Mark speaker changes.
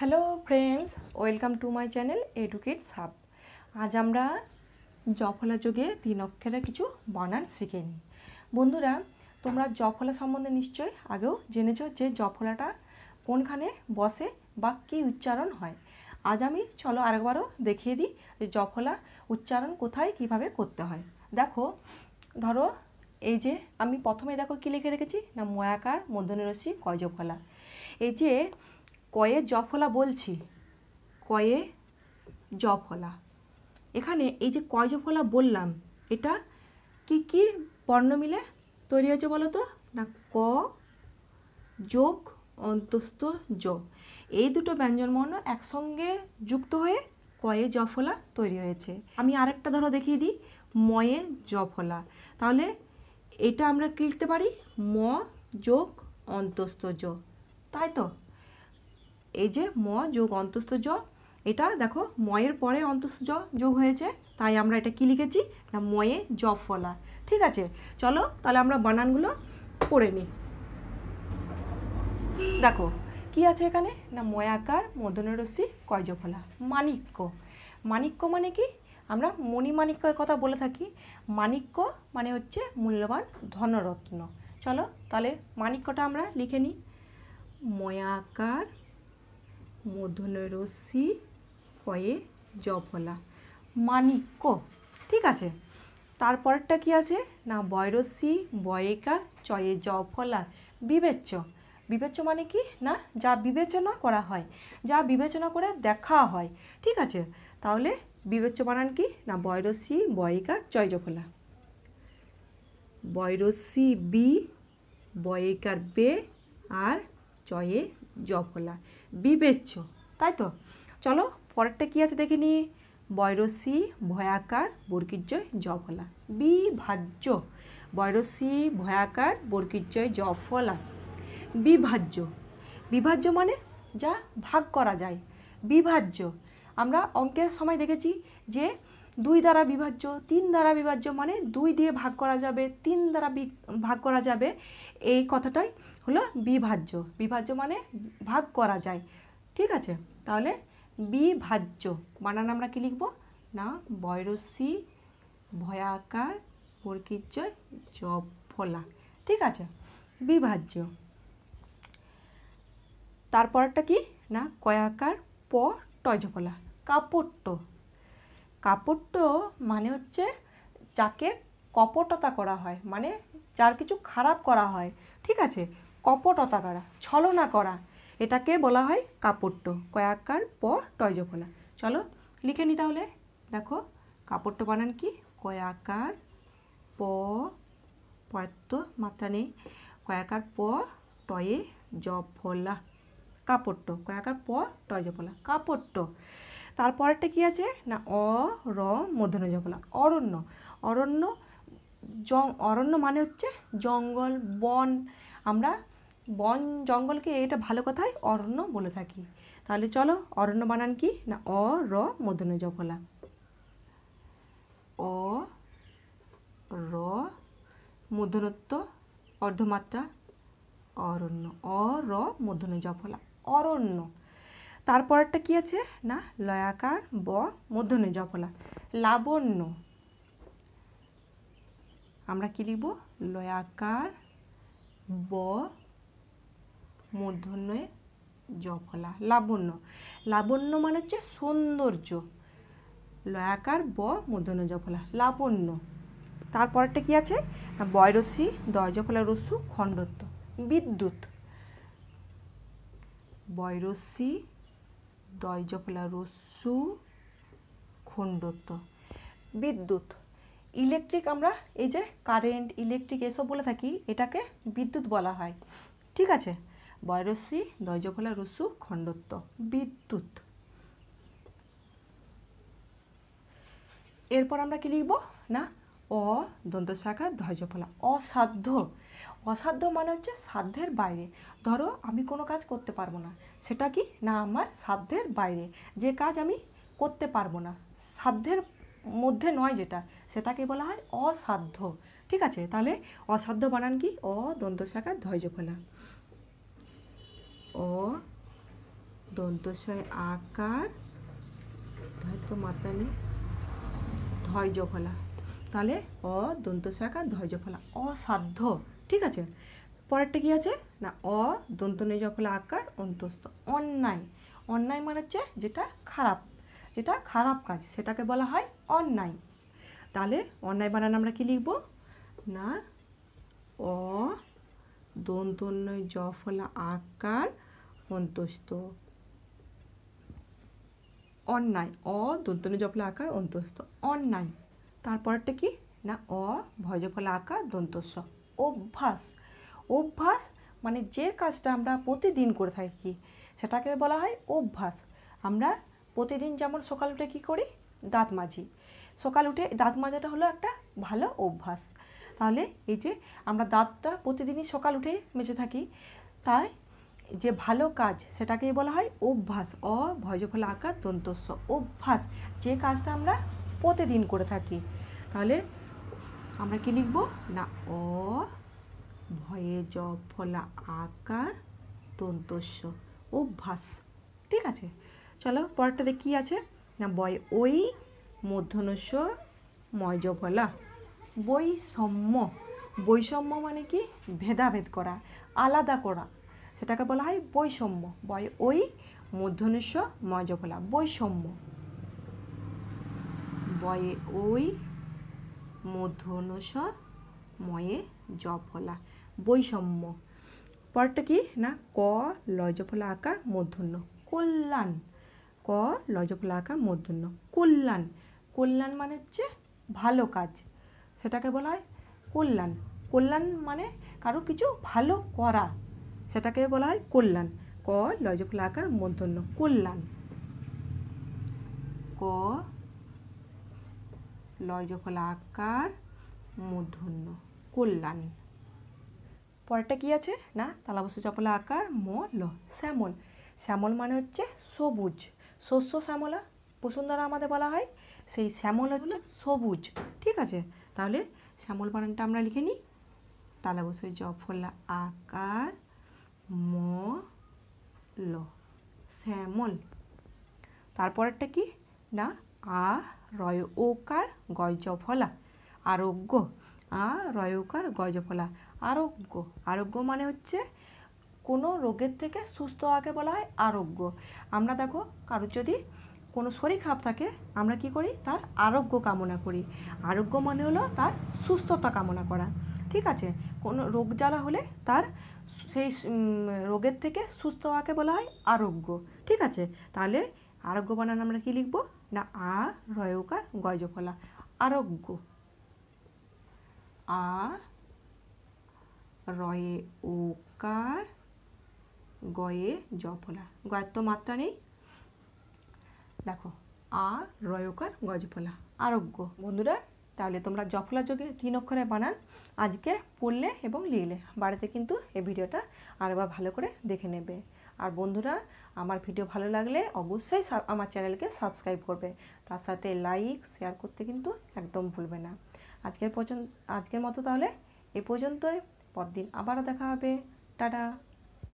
Speaker 1: hello friends welcome to my channel educate সাব আজ আমরা জফলা যুগে তিন অক্ষরে কিছু বানান শিখে নিই বন্ধুরা তোমরা জফলা সম্বন্ধে নিশ্চয় আগেও জেনেছো যে জফলাটা কোনখানে বসে বা কী উচ্চারণ হয় আজ আমি চলো আরেকবারও দেখিয়ে দিই যে জফলা উচ্চারণ কোথায় কিভাবে করতে হয় দেখো ধরো এই যে আমি প্রথমে দেখো কী লিখে রেখেছি না ময়াকার মধ্যনিরসি কয়জফলা এই যে কয়ে জফলা বলছি কয়ে জফলা এখানে এই যে কয় জফলা বললাম এটা কি কি বর্ণ মিলে তৈরি হয়েছে বলো তো না ক যোগ অন্তস্থ য এই দুটো বর্ণ একসঙ্গে যুক্ত হয়ে কয়ে জফলা তৈরি হয়েছে আমি আরেকটা ধরো দেখিয়ে দিই ময়ে জফলা তাহলে এটা আমরা লিখতে পারি ম যোগ অন্তস্থ য তাই তো এই যে ম যোগ অন্তস্থ জ এটা দেখো ময়ের পরে অন্তস্থ জ যোগ হয়েছে তাই আমরা এটা কি লিখেছি না ময়ে জ ফলা ঠিক আছে চলো তাহলে আমরা বানানগুলো পড়ে নিই দেখো কি আছে এখানে না ময়াকার কয়জ ফলা মানিক্য মানিক্য মানে কি আমরা মণিমাণিক্যের কথা বলে থাকি মাণিক্য মানে হচ্ছে মূল্যবান ধনরত্ন চলো তাহলে মানিক্যটা আমরা লিখে নিই ময়াকার রশ্মি কয়ে জফলা মানিক্য ঠিক আছে তারপরেরটা কি আছে না বয়রশ্মি বয়েকার চয়ে জফলা বিবেচ্য বিবেচ্য মানে কি না যা বিবেচনা করা হয় যা বিবেচনা করে দেখা হয় ঠিক আছে তাহলে বিবেচ্য বানান কি না বয়রশ্মি বয়েকা চয় জফলা বয়রশ্মি বি বয়েকার বে আর চয়ে জব বিবেচ্য তাই তো চলো পরেরটা কী আছে দেখে নিই বয়রসি ভয়াকার বর্গীর্যয় জফলা বিভাজ্য বয়রসি ভয়াকার বর্গীর্যয় জফলা বিভাজ্য বিভাজ্য মানে যা ভাগ করা যায় বিভাজ্য আমরা অঙ্কের সময় দেখেছি যে দুই দ্বারা বিভাজ্য তিন দ্বারা বিভাজ্য মানে দুই দিয়ে ভাগ করা যাবে তিন দ্বারা ভাগ করা যাবে এই কথাটাই হলো বিভাজ্য বিভাজ্য মানে ভাগ করা যায় ঠিক আছে তাহলে বিভাজ্য বানান আমরা কি লিখব না বয়রসি ভয়াকার পরিকির্যয় জব ফলা ঠিক আছে বিভাজ্য তারপরটা কি না কয়াকার প টয় কাপড় কাপট্য কাপড়টো মানে হচ্ছে যাকে কপটতা করা হয় মানে যার কিছু খারাপ করা হয় ঠিক আছে কপটতা করা ছলনা করা এটাকে বলা হয় কাপড়টো কয়াকার প টয়জফলা চলো লিখে নি তাহলে দেখো কাপড়টো বানান কি কয়াকার প পয়ত্ব মাত্রা নেই কয়াকার প টয়ে জফলা কাপড়টো কয়াকার প টয় কাপড়টো তারপরেরটা কি আছে না অ র মধ্যনজ বলা অরণ্য অরণ্য জং অরণ্য মানে হচ্ছে জঙ্গল বন আমরা বন জঙ্গলকে এটা ভালো কথাই অরণ্য বলে থাকি তাহলে চলো অরণ্য বানান কি না অ র মধ্যনজ বলা অ র মধ্যনত্ব অর্ধমাত্রা অরণ্য অ র মধ্যনজ ফলা অরণ্য তারপরটা কি আছে না লয়াকার ব মধ্যনে জফলা লাবণ্য আমরা কি লিখব লয়াকার ব মধ্যনে জফলা লাবণ্য লাবণ্য মানে হচ্ছে সৌন্দর্য লয়াকার ব মধ্যনে জফলা লাবণ্য তারপরটা কি আছে না বয়রসি দয়জফলা রসু খণ্ডত্ব বিদ্যুৎ বয়রসি দয়জফলা রসু খণ্ডত্ব বিদ্যুৎ ইলেকট্রিক আমরা এই যে কারেন্ট ইলেকট্রিক এসব বলে থাকি এটাকে বিদ্যুৎ বলা হয় ঠিক আছে বয়রশ্রী দয়জফলা রসু খণ্ডত্ব বিদ্যুৎ এরপর আমরা কি লিখব না অ দন্ত শাখা ধৈর্যফলা অসাধ্য অসাধ্য মানে হচ্ছে সাধ্যের বাইরে ধরো আমি কোনো কাজ করতে পারবো না সেটা কি না আমার সাধ্যের বাইরে যে কাজ আমি করতে পারবো না সাধ্যের মধ্যে নয় যেটা সেটাকে বলা হয় অসাধ্য ঠিক আছে তাহলে অসাধ্য বানান কি অ শাখা শাখার ধৈর্যফলা অ দন্তশয় আকার হয়তো মাতানি ধৈর্য ধৈর্যফলা তালে অ দন্ত শাখা ফলা অসাধ্য ঠিক আছে পরেরটা কী আছে না অ দন্ত ফলা আকার অন্তস্থ অন্যায় অন্যায় মানে হচ্ছে যেটা খারাপ যেটা খারাপ কাজ সেটাকে বলা হয় অন্যায় তাহলে অন্যায় বানান আমরা কি লিখব না অ দন্তন্যয় জফলা আকার অন্তস্থ অন্যায় অ দন্তন্য জফলা আকার অন্তস্থ অন্যায় তারপরটা কি না অ ভয়জফল আঁকা দন্তস অভ্যাস অভ্যাস মানে যে কাজটা আমরা প্রতিদিন করে থাকি সেটাকে বলা হয় অভ্যাস আমরা প্রতিদিন যেমন সকাল উঠে কী করি দাঁত মাজি সকাল উঠে দাঁত মাজাটা হলো একটা ভালো অভ্যাস তাহলে এই যে আমরা দাঁতটা প্রতিদিনই সকাল উঠে মেজে থাকি তাই যে ভালো কাজ সেটাকেই বলা হয় অভ্যাস অ ভয়জফল আঁকা দন্তস্ব অভ্যাস যে কাজটা আমরা প্রতিদিন করে থাকি তাহলে আমরা কি লিখব না অ ভয়ে জ ফলা আকার তন্তস্য অভ্যাস ঠিক আছে চলো পরেরটাতে কি আছে না বয় ওই মধ্যনস্য ময় জ ফলা বৈষম্য বৈষম্য মানে কি ভেদাভেদ করা আলাদা করা সেটাকে বলা হয় বৈষম্য বয় ওই মধ্যনস্য ময় জ ফলা বৈষম্য বয়ে ওই মধ্যনস ময়ে জফলা বৈষম্য পরটা কি না ক লজফলা আকা মধ্যন্য কল্যাণ ক লজফলা আকা মধ্যন্য কল্যাণ কল্যাণ মানে হচ্ছে ভালো কাজ সেটাকে বলা হয় কল্যাণ কল্যাণ মানে কারো কিছু ভালো করা সেটাকে বলা হয় কল্যাণ ক লজফলা আকা মধ্যন্য কল্যাণ ক লয় জখলা আকার মূর্ধন্য কল্যাণ পরেরটা কি আছে না তালাবস্তু চপলা আকার ম ল শ্যামল শ্যামল মানে হচ্ছে সবুজ শস্য শ্যামলা দ্বারা আমাদের বলা হয় সেই শ্যামল হচ্ছে সবুজ ঠিক আছে তাহলে শ্যামল বানানটা আমরা লিখে নিই তালাবস্তু জফলা আকার ম ল শ্যামল তারপরেরটা কি না আ রয় ওকার গজফলা আরোগ্য আ রয় রয়কার গজফলা আরোগ্য আরোগ্য মানে হচ্ছে কোনো রোগের থেকে সুস্থ হওয়াকে বলা হয় আরোগ্য আমরা দেখো কারোর যদি কোনো শরীর খারাপ থাকে আমরা কি করি তার আরোগ্য কামনা করি আরোগ্য মানে হলো তার সুস্থতা কামনা করা ঠিক আছে কোনো রোগ জ্বালা হলে তার সেই রোগের থেকে সুস্থ হওয়াকে বলা হয় আরোগ্য ঠিক আছে তাহলে আরোগ্য বানান আমরা কি লিখবো না আ রয়কার গজফলা আরোগ্য আ রয়ে ওকার গয়ে জফলা গয়ের তো মাত্রা নেই দেখো আ রয়কার গজফলা আরোগ্য বন্ধুরা তাহলে তোমরা জফলা যোগে তিন অক্ষরে বানান আজকে পড়লে এবং লিখলে বাড়িতে কিন্তু এই ভিডিওটা আরেকবার ভালো করে দেখে নেবে আর বন্ধুরা আমার ভিডিও ভালো লাগলে অবশ্যই আমার চ্যানেলকে সাবস্ক্রাইব করবে তার সাথে লাইক শেয়ার করতে কিন্তু একদম ভুলবে না আজকের পর্যন্ত আজকের মতো তাহলে এ পর্যন্তই পরদিন আবারও দেখা হবে টাটা